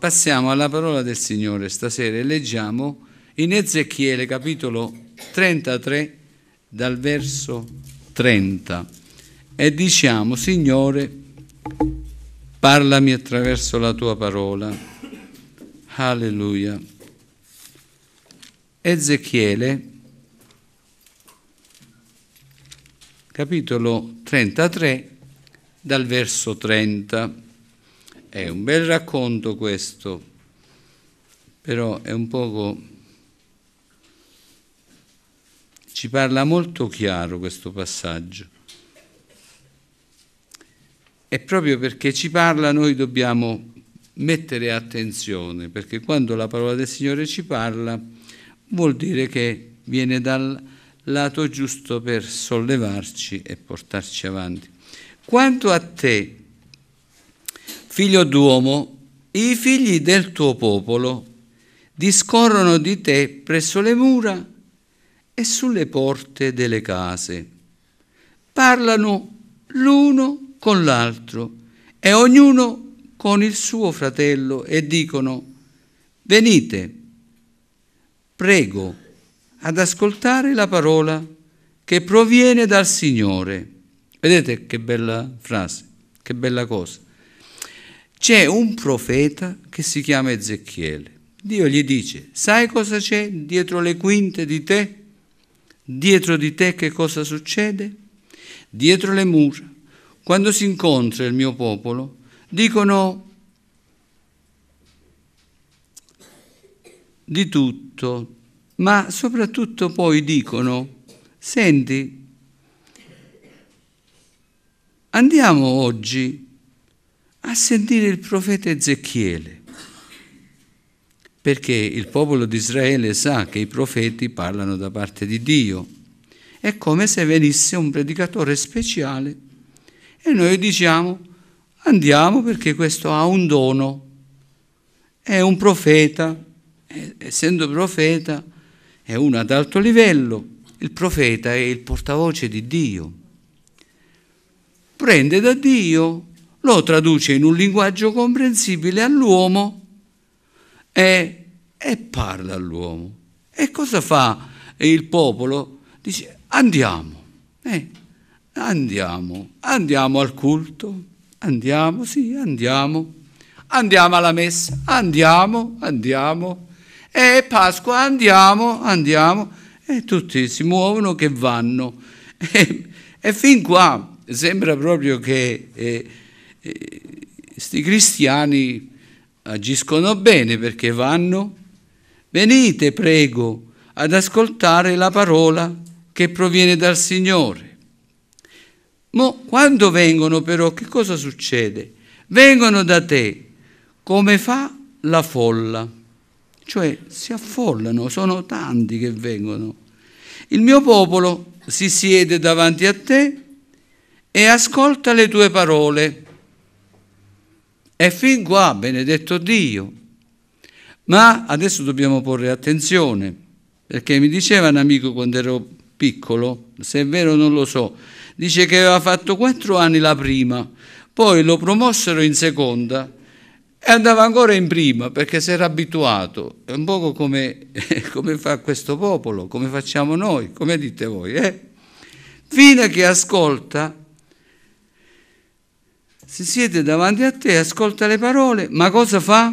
passiamo alla parola del Signore stasera e leggiamo in Ezechiele capitolo 33 dal verso 30 e diciamo Signore parlami attraverso la tua parola alleluia Ezechiele capitolo 33 dal verso 30 è un bel racconto questo, però è un poco... ci parla molto chiaro questo passaggio. E proprio perché ci parla noi dobbiamo mettere attenzione, perché quando la parola del Signore ci parla vuol dire che viene dal lato giusto per sollevarci e portarci avanti. Quanto a te, Figlio d'uomo, i figli del tuo popolo discorrono di te presso le mura e sulle porte delle case. Parlano l'uno con l'altro e ognuno con il suo fratello e dicono, venite, prego, ad ascoltare la parola che proviene dal Signore. Vedete che bella frase, che bella cosa c'è un profeta che si chiama Ezechiele. Dio gli dice, sai cosa c'è dietro le quinte di te? Dietro di te che cosa succede? Dietro le mura, quando si incontra il mio popolo, dicono di tutto, ma soprattutto poi dicono, senti, andiamo oggi a sentire il profeta Ezechiele, perché il popolo di Israele sa che i profeti parlano da parte di Dio. È come se venisse un predicatore speciale e noi diciamo andiamo perché questo ha un dono, è un profeta, essendo profeta è uno ad alto livello, il profeta è il portavoce di Dio, prende da Dio lo traduce in un linguaggio comprensibile all'uomo e, e parla all'uomo. E cosa fa il popolo? Dice andiamo, eh, andiamo, andiamo al culto, andiamo, sì, andiamo, andiamo alla messa, andiamo, andiamo, e Pasqua andiamo, andiamo, e tutti si muovono che vanno. E, e fin qua sembra proprio che... Eh, questi cristiani agiscono bene perché vanno, venite prego ad ascoltare la parola che proviene dal Signore. Ma quando vengono però, che cosa succede? Vengono da te come fa la folla, cioè si affollano, sono tanti che vengono. Il mio popolo si siede davanti a te e ascolta le tue parole. E fin qua, benedetto Dio. Ma adesso dobbiamo porre attenzione, perché mi diceva un amico quando ero piccolo, se è vero non lo so, dice che aveva fatto quattro anni la prima, poi lo promossero in seconda e andava ancora in prima perché si era abituato. È un poco come, come fa questo popolo, come facciamo noi, come dite voi, eh? Fino a che ascolta se siete davanti a te, ascolta le parole, ma cosa fa?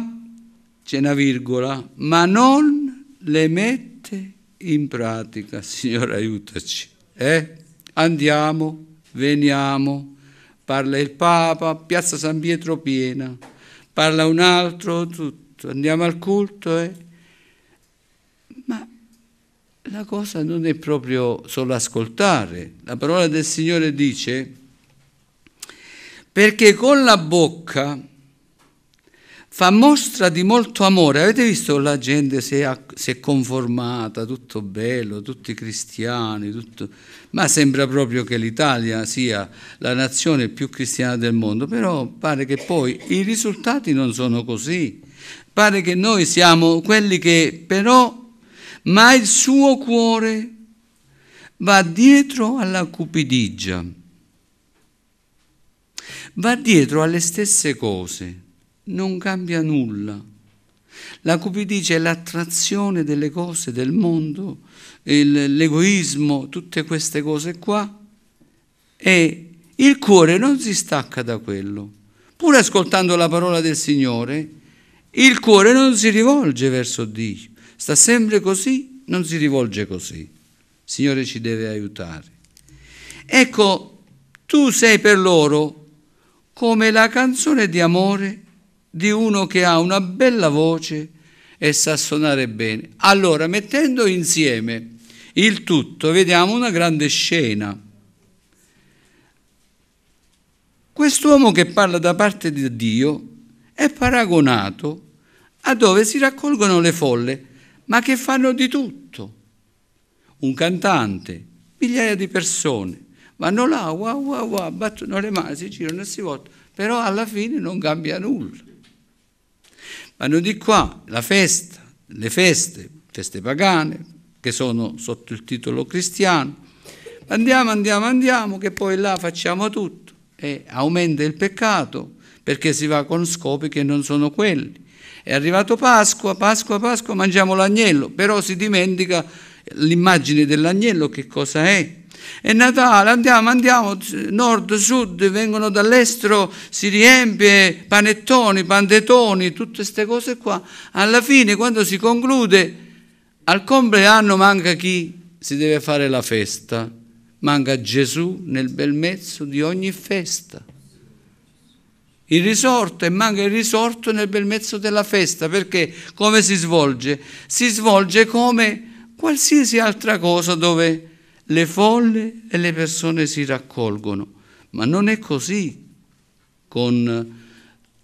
C'è una virgola, ma non le mette in pratica. Signore, aiutaci. Eh? Andiamo, veniamo, parla il Papa, piazza San Pietro piena, parla un altro, tutto. Andiamo al culto, eh? Ma la cosa non è proprio solo ascoltare. La parola del Signore dice perché con la bocca fa mostra di molto amore. Avete visto la gente si è, si è conformata, tutto bello, tutti cristiani, tutto... ma sembra proprio che l'Italia sia la nazione più cristiana del mondo, però pare che poi i risultati non sono così. Pare che noi siamo quelli che però, ma il suo cuore va dietro alla cupidigia va dietro alle stesse cose, non cambia nulla. La cupidice è l'attrazione delle cose del mondo, l'egoismo, tutte queste cose qua, e il cuore non si stacca da quello. Pur ascoltando la parola del Signore, il cuore non si rivolge verso Dio, sta sempre così, non si rivolge così. Il Signore ci deve aiutare. Ecco, tu sei per loro come la canzone di amore di uno che ha una bella voce e sa suonare bene. Allora, mettendo insieme il tutto, vediamo una grande scena. Quest'uomo che parla da parte di Dio è paragonato a dove si raccolgono le folle, ma che fanno di tutto. Un cantante, migliaia di persone, vanno là, wow, wow, wow, battono le mani, si girano e si voltano, però alla fine non cambia nulla. Vanno di qua, la festa, le feste, feste pagane, che sono sotto il titolo cristiano, andiamo, andiamo, andiamo, che poi là facciamo tutto e aumenta il peccato perché si va con scopi che non sono quelli. È arrivato Pasqua, Pasqua, Pasqua, mangiamo l'agnello, però si dimentica l'immagine dell'agnello che cosa è. È Natale, andiamo, andiamo, nord, sud, vengono dall'estero, si riempie panettoni, pandetoni, tutte queste cose qua. Alla fine, quando si conclude, al compleanno manca chi si deve fare la festa, manca Gesù nel bel mezzo di ogni festa. Il risorto e manca il risorto nel bel mezzo della festa, perché come si svolge? Si svolge come qualsiasi altra cosa dove le folle e le persone si raccolgono, ma non è così con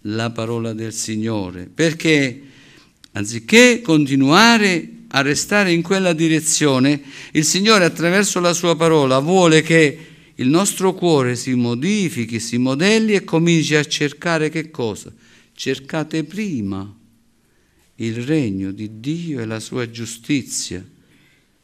la parola del Signore, perché anziché continuare a restare in quella direzione, il Signore attraverso la sua parola vuole che il nostro cuore si modifichi, si modelli e cominci a cercare che cosa? Cercate prima il regno di Dio e la sua giustizia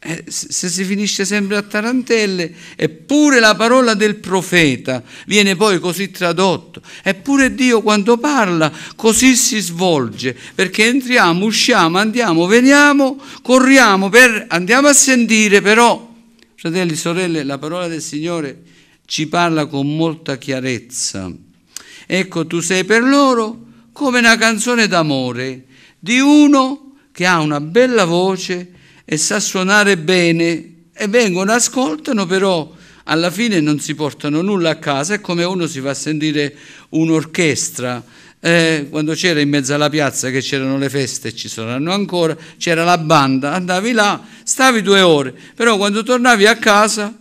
eh, se si finisce sempre a tarantelle, eppure la parola del profeta viene poi così tradotto, eppure Dio quando parla così si svolge, perché entriamo, usciamo, andiamo, veniamo, corriamo, per, andiamo a sentire, però, fratelli e sorelle, la parola del Signore ci parla con molta chiarezza. Ecco, tu sei per loro come una canzone d'amore di uno che ha una bella voce e sa suonare bene e vengono, ascoltano, però alla fine non si portano nulla a casa, è come uno si fa sentire un'orchestra. Eh, quando c'era in mezzo alla piazza che c'erano le feste e ci saranno ancora, c'era la banda, andavi là, stavi due ore, però quando tornavi a casa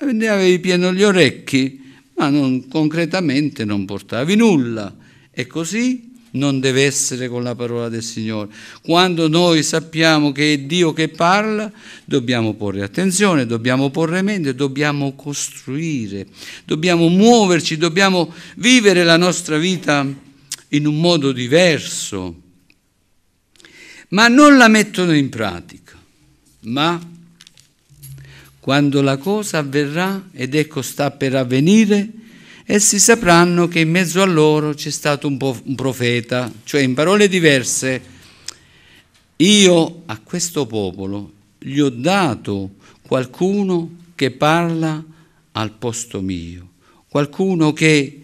eh, ne avevi pieno gli orecchi, ma non, concretamente non portavi nulla. E così non deve essere con la parola del Signore. Quando noi sappiamo che è Dio che parla, dobbiamo porre attenzione, dobbiamo porre mente, dobbiamo costruire, dobbiamo muoverci, dobbiamo vivere la nostra vita in un modo diverso. Ma non la mettono in pratica, ma quando la cosa avverrà, ed ecco sta per avvenire, essi sapranno che in mezzo a loro c'è stato un, profeta, cioè in parole diverse, io a questo popolo gli ho dato qualcuno che parla al posto mio, qualcuno che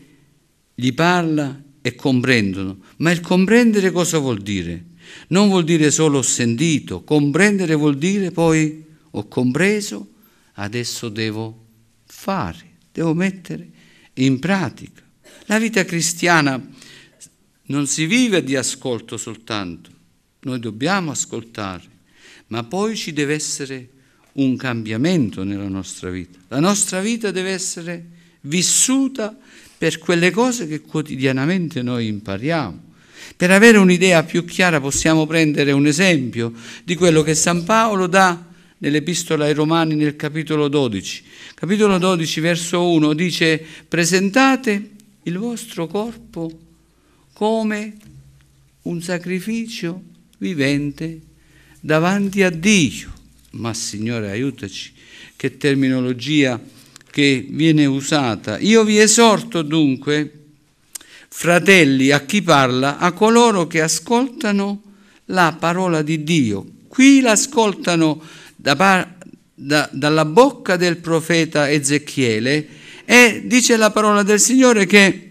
gli parla e comprendono. Ma il comprendere cosa vuol dire? Non vuol dire solo ho sentito, comprendere vuol dire poi ho compreso, adesso devo fare, devo mettere in pratica. La vita cristiana non si vive di ascolto soltanto, noi dobbiamo ascoltare, ma poi ci deve essere un cambiamento nella nostra vita. La nostra vita deve essere vissuta per quelle cose che quotidianamente noi impariamo. Per avere un'idea più chiara possiamo prendere un esempio di quello che San Paolo dà nell'Epistola ai Romani nel capitolo 12. Capitolo 12, verso 1 dice presentate il vostro corpo come un sacrificio vivente davanti a Dio. Ma Signore aiutaci, che terminologia che viene usata. Io vi esorto dunque, fratelli, a chi parla, a coloro che ascoltano la parola di Dio. Qui l'ascoltano da par- da, dalla bocca del profeta Ezechiele e dice la parola del Signore che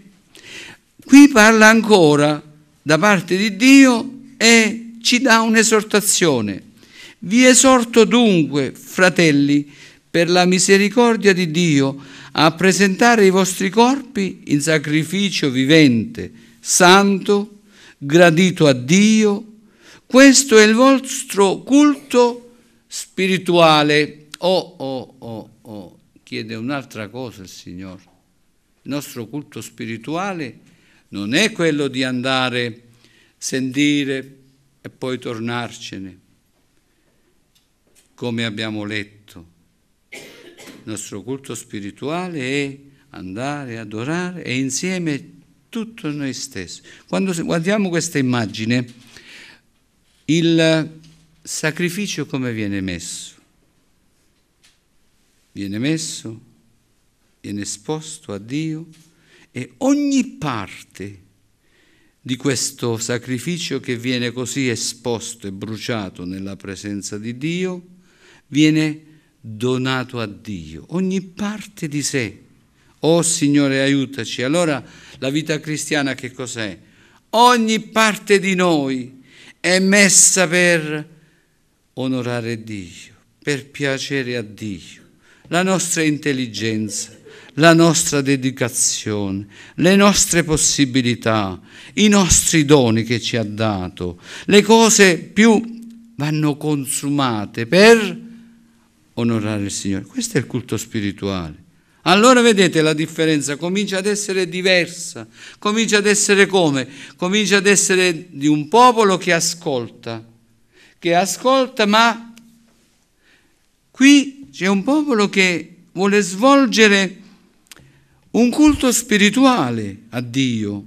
qui parla ancora da parte di Dio e ci dà un'esortazione. Vi esorto dunque, fratelli, per la misericordia di Dio, a presentare i vostri corpi in sacrificio vivente, santo, gradito a Dio. Questo è il vostro culto spirituale. Oh, oh, oh, oh, chiede un'altra cosa il Signore. Il nostro culto spirituale non è quello di andare, sentire e poi tornarcene, come abbiamo letto. Il nostro culto spirituale è andare, adorare e insieme tutto noi stessi. Quando guardiamo questa immagine, il sacrificio come viene messo? Viene messo, viene esposto a Dio e ogni parte di questo sacrificio che viene così esposto e bruciato nella presenza di Dio viene donato a Dio, ogni parte di sé. Oh Signore, aiutaci. Allora la vita cristiana che cos'è? Ogni parte di noi è messa per onorare Dio, per piacere a Dio, la nostra intelligenza, la nostra dedicazione, le nostre possibilità, i nostri doni che ci ha dato. Le cose più vanno consumate per onorare il Signore. Questo è il culto spirituale. Allora vedete la differenza, comincia ad essere diversa, comincia ad essere come? Comincia ad essere di un popolo che ascolta, che ascolta, ma qui c'è un popolo che vuole svolgere un culto spirituale a Dio,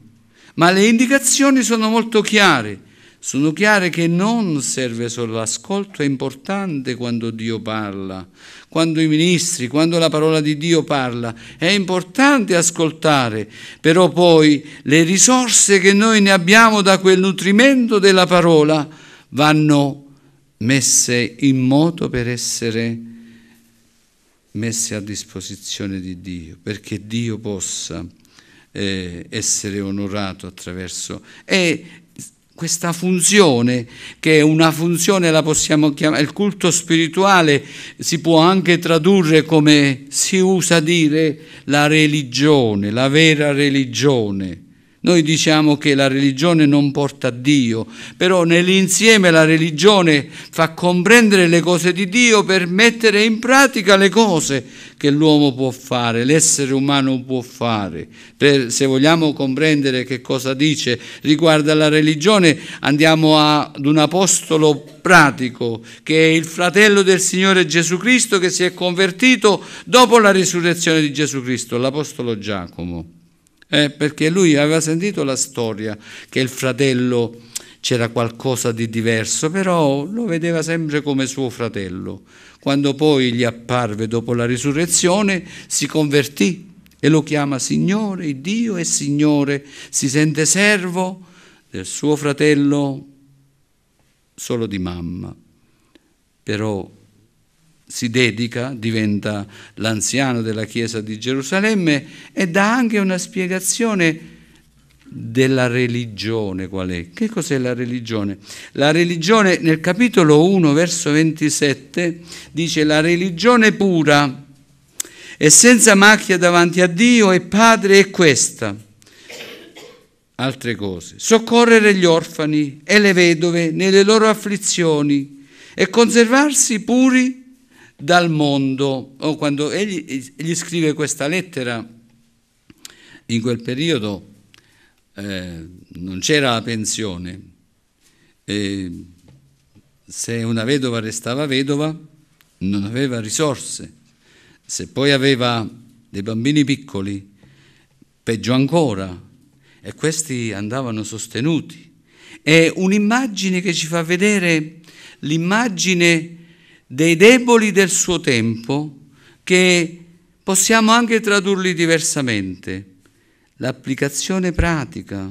ma le indicazioni sono molto chiare. Sono chiare che non serve solo l'ascolto, è importante quando Dio parla, quando i ministri, quando la parola di Dio parla, è importante ascoltare, però poi le risorse che noi ne abbiamo da quel nutrimento della parola, vanno messe in moto per essere messe a disposizione di Dio, perché Dio possa eh, essere onorato attraverso... E questa funzione, che è una funzione, la possiamo chiamare, il culto spirituale si può anche tradurre come si usa dire la religione, la vera religione noi diciamo che la religione non porta a Dio, però nell'insieme la religione fa comprendere le cose di Dio per mettere in pratica le cose che l'uomo può fare, l'essere umano può fare. Per, se vogliamo comprendere che cosa dice riguardo alla religione, andiamo a, ad un apostolo pratico che è il fratello del Signore Gesù Cristo che si è convertito dopo la risurrezione di Gesù Cristo, l'apostolo Giacomo eh, perché lui aveva sentito la storia che il fratello c'era qualcosa di diverso, però lo vedeva sempre come suo fratello. Quando poi gli apparve dopo la risurrezione, si convertì e lo chiama Signore, Dio è Signore, si sente servo del suo fratello solo di mamma. Però si dedica, diventa l'anziano della Chiesa di Gerusalemme e dà anche una spiegazione della religione qual è? Che cos'è la religione? La religione nel capitolo 1 verso 27 dice la religione pura e senza macchia davanti a Dio e Padre è questa. Altre cose. Soccorrere gli orfani e le vedove nelle loro afflizioni e conservarsi puri dal mondo. Oh, quando egli, egli, scrive questa lettera, in quel periodo eh, non c'era la pensione. E se una vedova restava vedova, non aveva risorse. Se poi aveva dei bambini piccoli, peggio ancora. E questi andavano sostenuti. È un'immagine che ci fa vedere l'immagine dei deboli del suo tempo che possiamo anche tradurli diversamente. L'applicazione pratica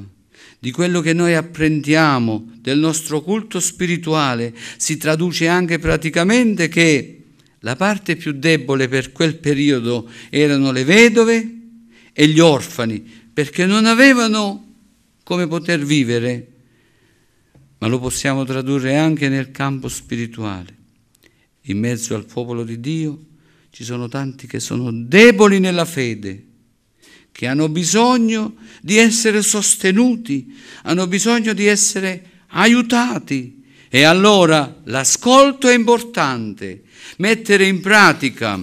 di quello che noi apprendiamo del nostro culto spirituale si traduce anche praticamente che la parte più debole per quel periodo erano le vedove e gli orfani, perché non avevano come poter vivere, ma lo possiamo tradurre anche nel campo spirituale. In mezzo al popolo di Dio ci sono tanti che sono deboli nella fede, che hanno bisogno di essere sostenuti, hanno bisogno di essere aiutati. E allora l'ascolto è importante, mettere in pratica,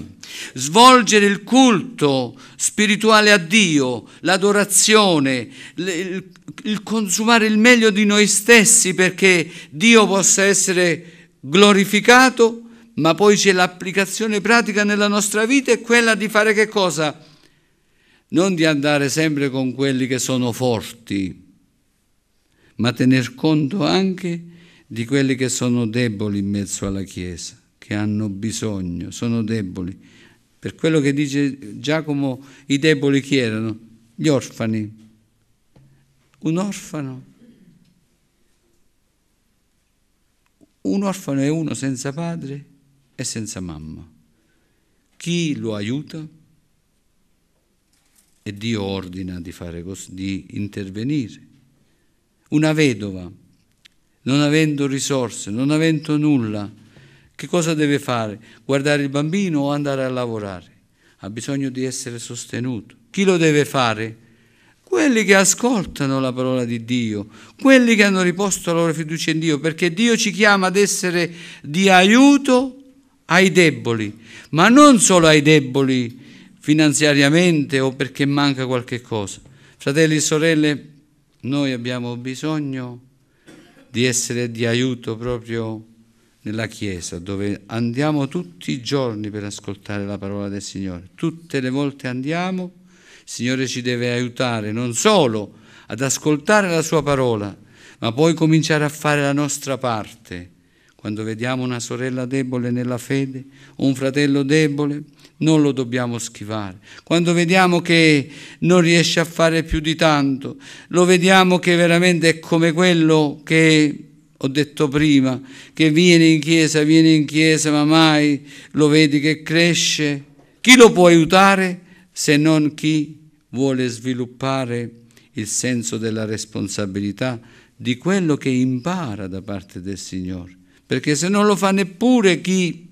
svolgere il culto spirituale a Dio, l'adorazione, il, consumare il meglio di noi stessi perché Dio possa essere glorificato ma poi c'è l'applicazione pratica nella nostra vita e quella di fare che cosa? Non di andare sempre con quelli che sono forti, ma tener conto anche di quelli che sono deboli in mezzo alla Chiesa, che hanno bisogno, sono deboli. Per quello che dice Giacomo, i deboli chi erano? Gli orfani. Un orfano. Un orfano è uno senza padre è senza mamma. Chi lo aiuta? E Dio ordina di, così, di intervenire. Una vedova, non avendo risorse, non avendo nulla, che cosa deve fare? Guardare il bambino o andare a lavorare? Ha bisogno di essere sostenuto. Chi lo deve fare? Quelli che ascoltano la parola di Dio, quelli che hanno riposto la loro fiducia in Dio, perché Dio ci chiama ad essere di aiuto ai deboli, ma non solo ai deboli finanziariamente o perché manca qualche cosa. Fratelli e sorelle, noi abbiamo bisogno di essere di aiuto proprio nella Chiesa, dove andiamo tutti i giorni per ascoltare la parola del Signore. Tutte le volte andiamo, il Signore ci deve aiutare non solo ad ascoltare la sua parola, ma poi cominciare a fare la nostra parte quando vediamo una sorella debole nella fede, un fratello debole, non lo dobbiamo schivare. Quando vediamo che non riesce a fare più di tanto, lo vediamo che veramente è come quello che ho detto prima, che viene in chiesa, viene in chiesa, ma mai lo vedi che cresce. Chi lo può aiutare se non chi vuole sviluppare il senso della responsabilità di quello che impara da parte del Signore? perché se non lo fa neppure chi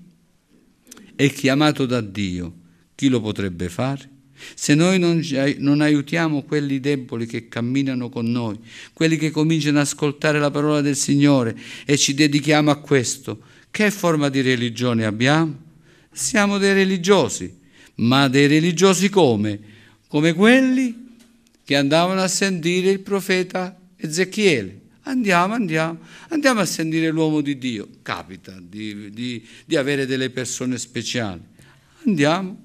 è chiamato da Dio, chi lo potrebbe fare? Se noi non, non, aiutiamo quelli deboli che camminano con noi, quelli che cominciano ad ascoltare la parola del Signore e ci dedichiamo a questo, che forma di religione abbiamo? Siamo dei religiosi, ma dei religiosi come? Come quelli che andavano a sentire il profeta Ezechiele Andiamo, andiamo, andiamo a sentire l'uomo di Dio. Capita di, di, di avere delle persone speciali. Andiamo,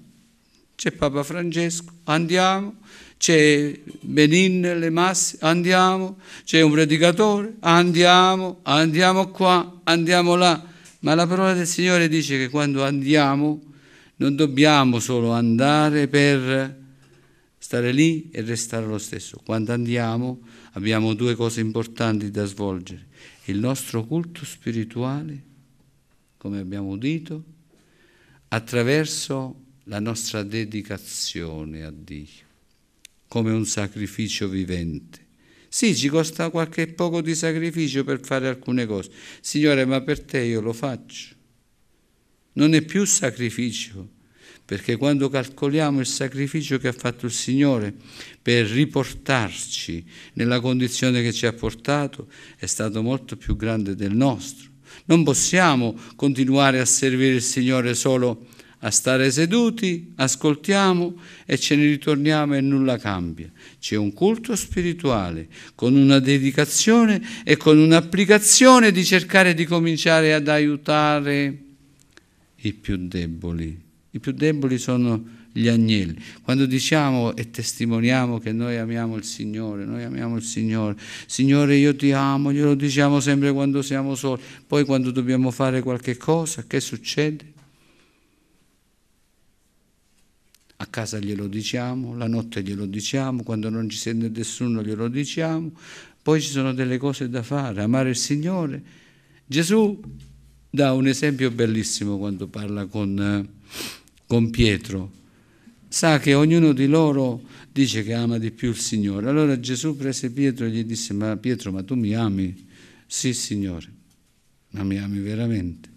c'è Papa Francesco, andiamo, c'è Benin le masse, andiamo, c'è un predicatore, andiamo, andiamo qua, andiamo là. Ma la parola del Signore dice che quando andiamo non dobbiamo solo andare per stare lì e restare lo stesso. Quando andiamo abbiamo due cose importanti da svolgere, il nostro culto spirituale, come abbiamo udito, attraverso la nostra dedicazione a Dio, come un sacrificio vivente. Sì, ci costa qualche poco di sacrificio per fare alcune cose. Signore, ma per te io lo faccio. Non è più sacrificio, perché quando calcoliamo il sacrificio che ha fatto il Signore per riportarci nella condizione che ci ha portato, è stato molto più grande del nostro. Non possiamo continuare a servire il Signore solo a stare seduti, ascoltiamo e ce ne ritorniamo e nulla cambia. C'è un culto spirituale con una dedicazione e con un'applicazione di cercare di cominciare ad aiutare i più deboli i più deboli sono gli agnelli. Quando diciamo e testimoniamo che noi amiamo il Signore, noi amiamo il Signore, Signore io ti amo, glielo diciamo sempre quando siamo soli, poi quando dobbiamo fare qualche cosa, che succede? A casa glielo diciamo, la notte glielo diciamo, quando non ci sente nessuno glielo diciamo, poi ci sono delle cose da fare, amare il Signore. Gesù dà un esempio bellissimo quando parla con eh, con Pietro, sa che ognuno di loro dice che ama di più il Signore. Allora Gesù prese Pietro e gli disse, ma Pietro, ma tu mi ami? Sì, Signore, ma mi ami veramente.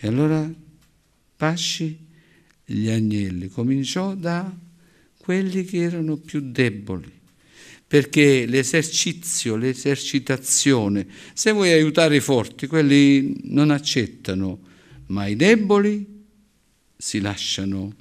E allora pasci gli agnelli. Cominciò da quelli che erano più deboli, perché l'esercizio, l'esercitazione, se vuoi aiutare i forti, quelli non accettano, ma i deboli si lasciano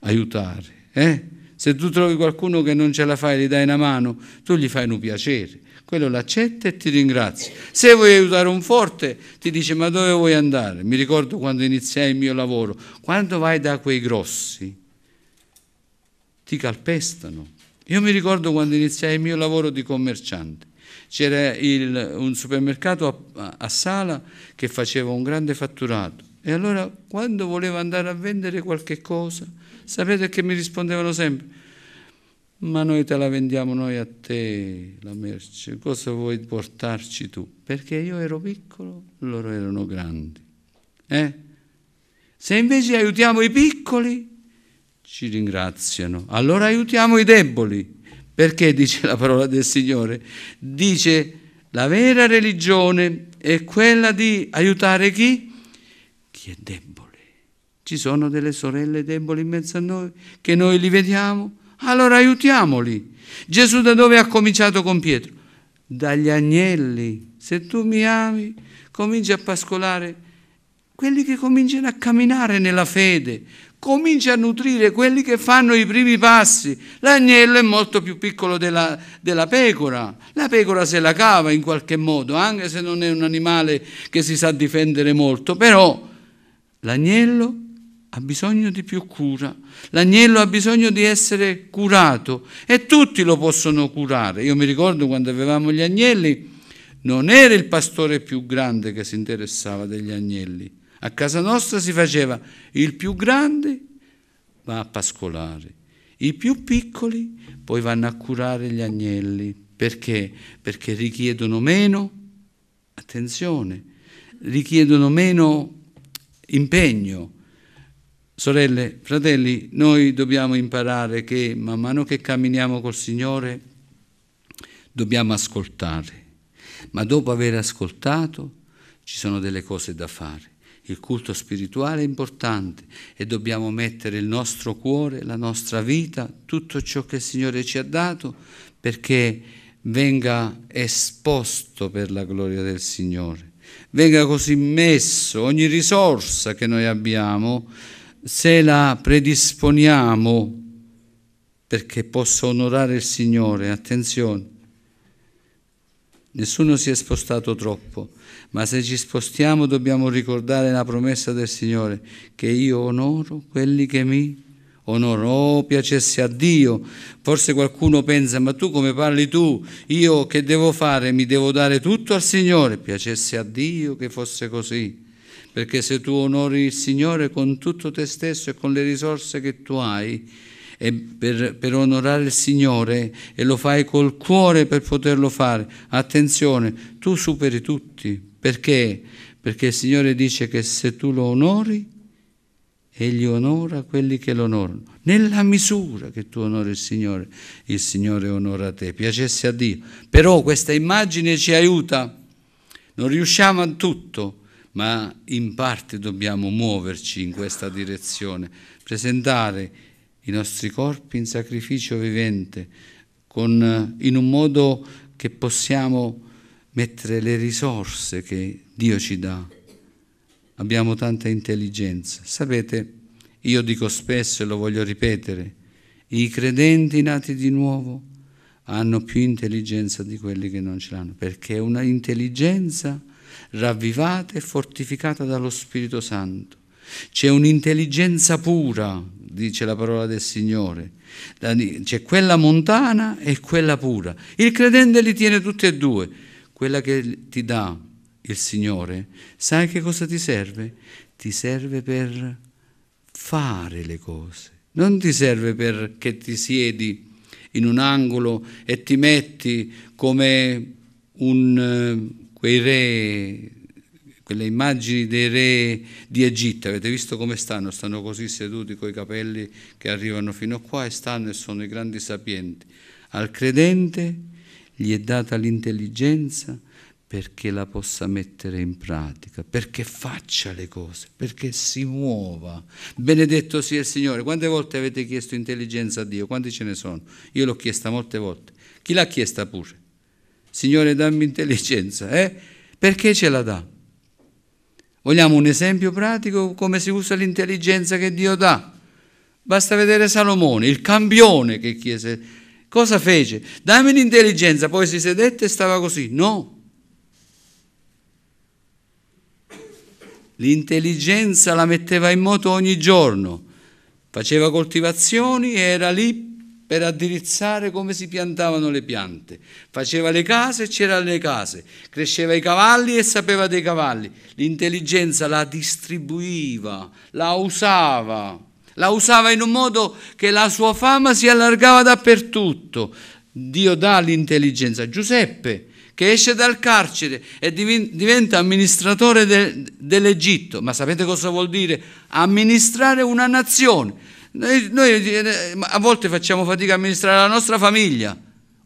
aiutare. Eh? Se tu trovi qualcuno che non ce la fa e gli dai una mano, tu gli fai un piacere, quello l'accetta e ti ringrazia. Se vuoi aiutare un forte, ti dice ma dove vuoi andare? Mi ricordo quando iniziai il mio lavoro, quando vai da quei grossi, ti calpestano. Io mi ricordo quando iniziai il mio lavoro di commerciante, c'era il, un supermercato a, a Sala che faceva un grande fatturato e allora quando volevo andare a vendere qualche cosa, sapete che mi rispondevano sempre, ma noi te la vendiamo noi a te, la merce, cosa vuoi portarci tu? Perché io ero piccolo, loro erano grandi. Eh? Se invece aiutiamo i piccoli, ci ringraziano. Allora aiutiamo i deboli. Perché dice la parola del Signore? Dice la vera religione è quella di aiutare chi? chi è debole. Ci sono delle sorelle deboli in mezzo a noi che noi li vediamo, allora aiutiamoli. Gesù da dove ha cominciato con Pietro? Dagli agnelli. Se tu mi ami, cominci a pascolare quelli che cominciano a camminare nella fede, cominci a nutrire quelli che fanno i primi passi. L'agnello è molto più piccolo della, della, pecora, la pecora se la cava in qualche modo, anche se non è un animale che si sa difendere molto, però L'agnello ha bisogno di più cura, l'agnello ha bisogno di essere curato e tutti lo possono curare. Io mi ricordo quando avevamo gli agnelli, non era il pastore più grande che si interessava degli agnelli. A casa nostra si faceva il più grande va a pascolare, i più piccoli poi vanno a curare gli agnelli. Perché? Perché richiedono meno attenzione, richiedono meno impegno. Sorelle, fratelli, noi dobbiamo imparare che man mano che camminiamo col Signore dobbiamo ascoltare, ma dopo aver ascoltato ci sono delle cose da fare. Il culto spirituale è importante e dobbiamo mettere il nostro cuore, la nostra vita, tutto ciò che il Signore ci ha dato perché venga esposto per la gloria del Signore venga così messo, ogni risorsa che noi abbiamo, se la predisponiamo perché possa onorare il Signore, attenzione, nessuno si è spostato troppo, ma se ci spostiamo dobbiamo ricordare la promessa del Signore che io onoro quelli che mi onorò, oh, piacesse a Dio. Forse qualcuno pensa, ma tu come parli tu? Io che devo fare? Mi devo dare tutto al Signore. Piacesse a Dio che fosse così. Perché se tu onori il Signore con tutto te stesso e con le risorse che tu hai, e per, per, onorare il Signore e lo fai col cuore per poterlo fare. Attenzione, tu superi tutti. Perché? Perché il Signore dice che se tu lo onori, Egli onora quelli che lo onorano. Nella misura che tu onori il Signore, il Signore onora te. Piacesse a Dio. Però questa immagine ci aiuta. Non riusciamo a tutto, ma in parte dobbiamo muoverci in questa direzione. Presentare i nostri corpi in sacrificio vivente, con, in un modo che possiamo mettere le risorse che Dio ci dà abbiamo tanta intelligenza. Sapete, io dico spesso e lo voglio ripetere, i credenti nati di nuovo hanno più intelligenza di quelli che non ce l'hanno, perché è una intelligenza ravvivata e fortificata dallo Spirito Santo. C'è un'intelligenza pura, dice la parola del Signore. C'è quella montana e quella pura. Il credente li tiene tutte e due. Quella che ti dà il Signore, sai che cosa ti serve? Ti serve per fare le cose. Non ti serve perché ti siedi in un angolo e ti metti come un, eh, quei re, quelle immagini dei re di Egitto. Avete visto come stanno? Stanno così seduti con i capelli che arrivano fino a qua e stanno e sono i grandi sapienti. Al credente gli è data l'intelligenza perché la possa mettere in pratica, perché faccia le cose, perché si muova. Benedetto sia il Signore. Quante volte avete chiesto intelligenza a Dio? Quanti ce ne sono? Io l'ho chiesta molte volte. Chi l'ha chiesta pure? Signore, dammi intelligenza, eh? Perché ce la dà? Vogliamo un esempio pratico come si usa l'intelligenza che Dio dà? Basta vedere Salomone, il campione che chiese. Cosa fece? Dammi l'intelligenza, poi si sedette e stava così. No, L'intelligenza la metteva in moto ogni giorno, faceva coltivazioni e era lì per addirizzare come si piantavano le piante. Faceva le case e c'erano le case, cresceva i cavalli e sapeva dei cavalli. L'intelligenza la distribuiva, la usava, la usava in un modo che la sua fama si allargava dappertutto. Dio dà l'intelligenza. Giuseppe che esce dal carcere e diventa amministratore de, dell'Egitto. Ma sapete cosa vuol dire? Amministrare una nazione. Noi, noi eh, a volte facciamo fatica a amministrare la nostra famiglia,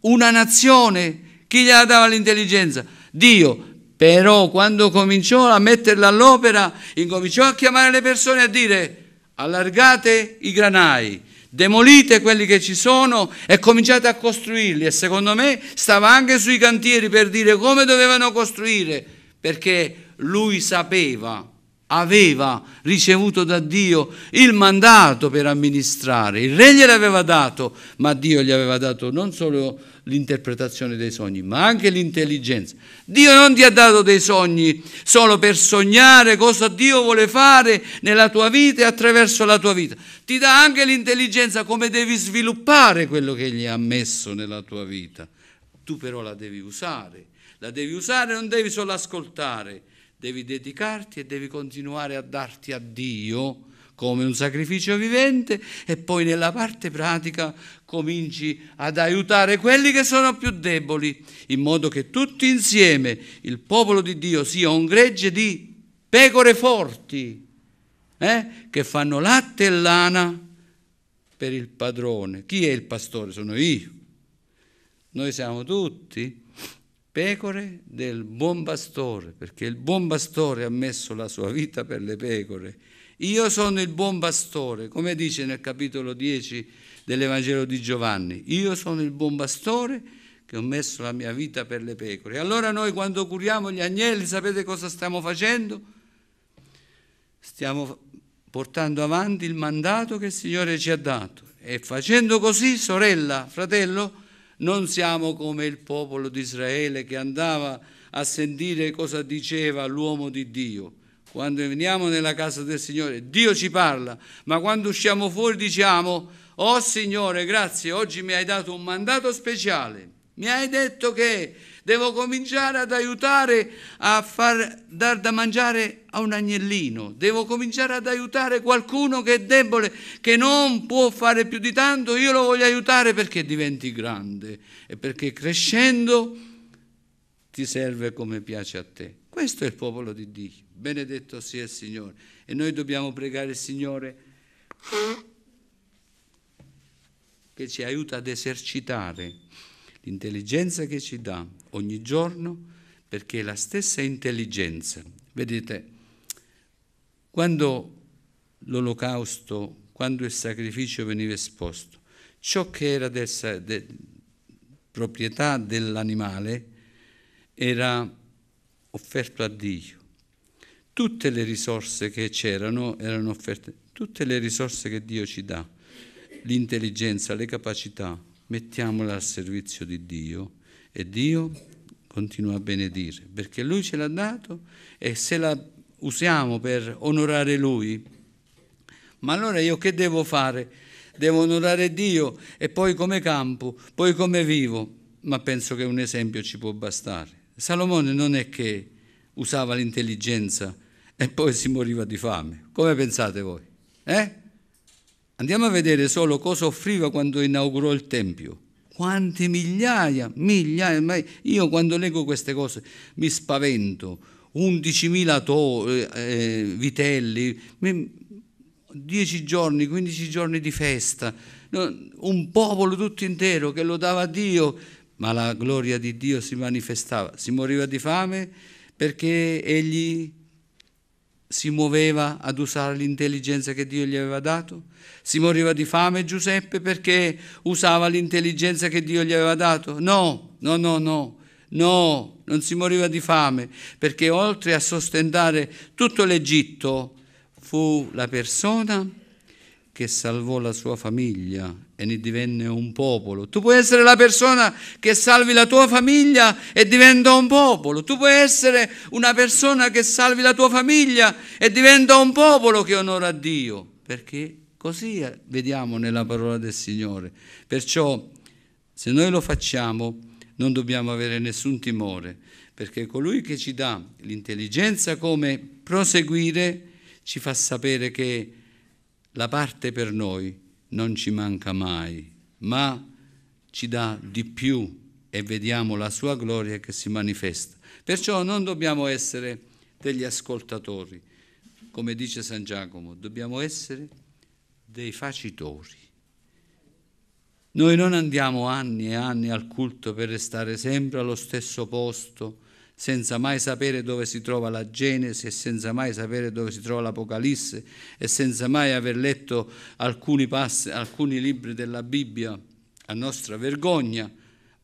una nazione. Chi gliela dava l'intelligenza? Dio. Però quando cominciò a metterla all'opera, incominciò a chiamare le persone a dire allargate i granai, demolite quelli che ci sono e cominciate a costruirli. E secondo me stava anche sui cantieri per dire come dovevano costruire, perché lui sapeva aveva ricevuto da Dio il mandato per amministrare, il re gliel'aveva dato, ma Dio gli aveva dato non solo l'interpretazione dei sogni, ma anche l'intelligenza. Dio non ti ha dato dei sogni solo per sognare cosa Dio vuole fare nella tua vita e attraverso la tua vita, ti dà anche l'intelligenza come devi sviluppare quello che gli ha messo nella tua vita. Tu però la devi usare, la devi usare, non devi solo ascoltare devi dedicarti e devi continuare a darti a Dio come un sacrificio vivente e poi nella parte pratica cominci ad aiutare quelli che sono più deboli, in modo che tutti insieme il popolo di Dio sia un gregge di pecore forti, eh? che fanno latte e lana per il padrone. Chi è il pastore? Sono io. Noi siamo tutti pecore del buon pastore, perché il buon pastore ha messo la sua vita per le pecore. Io sono il buon pastore, come dice nel capitolo 10 dell'Evangelo di Giovanni. Io sono il buon pastore che ho messo la mia vita per le pecore. Allora noi quando curiamo gli agnelli, sapete cosa stiamo facendo? Stiamo portando avanti il mandato che il Signore ci ha dato. E facendo così, sorella, fratello, non siamo come il popolo di Israele che andava a sentire cosa diceva l'uomo di Dio. Quando veniamo nella casa del Signore, Dio ci parla, ma quando usciamo fuori diciamo, oh Signore, grazie, oggi mi hai dato un mandato speciale, mi hai detto che devo cominciare ad aiutare a far, dar da mangiare a un agnellino, devo cominciare ad aiutare qualcuno che è debole, che non può fare più di tanto, io lo voglio aiutare perché diventi grande e perché crescendo ti serve come piace a te. Questo è il popolo di Dio, benedetto sia il Signore. E noi dobbiamo pregare il Signore che ci aiuta ad esercitare l'intelligenza che ci dà ogni giorno, perché la stessa intelligenza, vedete, quando l'olocausto, quando il sacrificio veniva esposto, ciò che era del, de, proprietà dell'animale era offerto a Dio. Tutte le risorse che c'erano erano offerte, tutte le risorse che Dio ci dà, l'intelligenza, le capacità, mettiamola al servizio di Dio e Dio continua a benedire, perché Lui ce l'ha dato e se la usiamo per onorare Lui, ma allora io che devo fare? Devo onorare Dio e poi come campo, poi come vivo, ma penso che un esempio ci può bastare. Salomone non è che usava l'intelligenza e poi si moriva di fame, come pensate voi? Eh? Andiamo a vedere solo cosa offriva quando inaugurò il Tempio. Quante migliaia, migliaia, ma io quando leggo queste cose mi spavento. 11.000 to- eh, eh vitelli, 10 giorni, 15 giorni di festa, un popolo tutto intero che lodava a Dio, ma la gloria di Dio si manifestava. Si moriva di fame perché egli si muoveva ad usare l'intelligenza che Dio gli aveva dato? Si moriva di fame Giuseppe perché usava l'intelligenza che Dio gli aveva dato? No, no, no, no, no, non si moriva di fame perché oltre a sostentare tutto l'Egitto fu la persona che salvò la sua famiglia e ne divenne un popolo. Tu puoi essere la persona che salvi la tua famiglia e diventa un popolo. Tu puoi essere una persona che salvi la tua famiglia e diventa un popolo che onora Dio. Perché così vediamo nella parola del Signore. Perciò se noi lo facciamo non dobbiamo avere nessun timore, perché colui che ci dà l'intelligenza come proseguire ci fa sapere che la parte per noi non ci manca mai, ma ci dà di più e vediamo la sua gloria che si manifesta. Perciò non dobbiamo essere degli ascoltatori, come dice San Giacomo, dobbiamo essere dei facitori. Noi non andiamo anni e anni al culto per restare sempre allo stesso posto, senza mai sapere dove si trova la Genesi e senza mai sapere dove si trova l'Apocalisse e senza mai aver letto alcuni, passi, alcuni libri della Bibbia a nostra vergogna,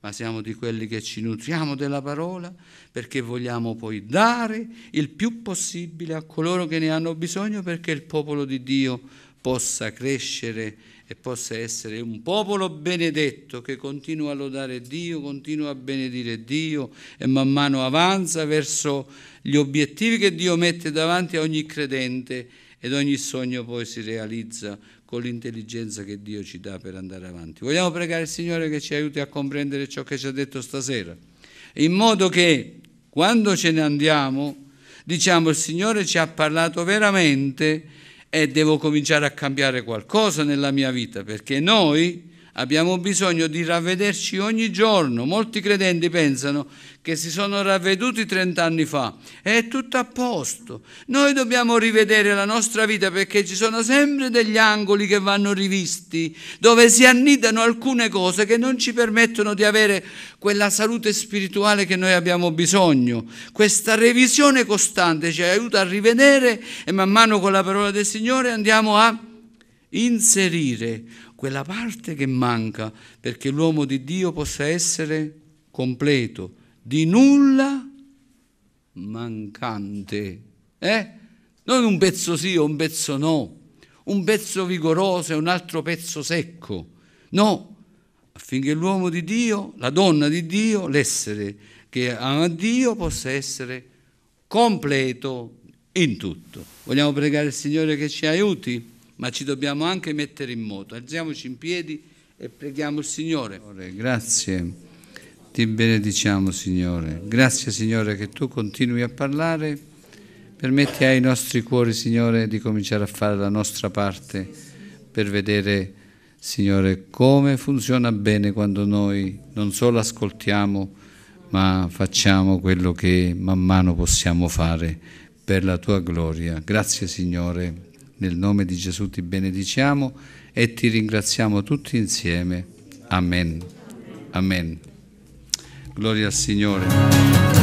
ma siamo di quelli che ci nutriamo della parola perché vogliamo poi dare il più possibile a coloro che ne hanno bisogno perché il popolo di Dio possa crescere e possa essere un popolo benedetto che continua a lodare Dio, continua a benedire Dio e man mano avanza verso gli obiettivi che Dio mette davanti a ogni credente ed ogni sogno poi si realizza con l'intelligenza che Dio ci dà per andare avanti. Vogliamo pregare il Signore che ci aiuti a comprendere ciò che ci ha detto stasera, in modo che quando ce ne andiamo diciamo il Signore ci ha parlato veramente e devo cominciare a cambiare qualcosa nella mia vita perché noi Abbiamo bisogno di ravvederci ogni giorno. Molti credenti pensano che si sono ravveduti 30 anni fa è tutto a posto. Noi dobbiamo rivedere la nostra vita perché ci sono sempre degli angoli che vanno rivisti, dove si annidano alcune cose che non ci permettono di avere quella salute spirituale che noi abbiamo bisogno. Questa revisione costante ci aiuta a rivedere e man mano con la parola del Signore andiamo a inserire quella parte che manca perché l'uomo di Dio possa essere completo, di nulla mancante. Eh? Non un pezzo sì o un pezzo no, un pezzo vigoroso e un altro pezzo secco. No, affinché l'uomo di Dio, la donna di Dio, l'essere che ama Dio possa essere completo in tutto. Vogliamo pregare il Signore che ci aiuti? ma ci dobbiamo anche mettere in moto. Alziamoci in piedi e preghiamo il Signore. Grazie, ti benediciamo Signore. Grazie Signore che tu continui a parlare. Permetti ai nostri cuori, Signore, di cominciare a fare la nostra parte per vedere, Signore, come funziona bene quando noi non solo ascoltiamo, ma facciamo quello che man mano possiamo fare per la tua gloria. Grazie, Signore. Nel nome di Gesù ti benediciamo e ti ringraziamo tutti insieme. Amen. Amen. Gloria al Signore.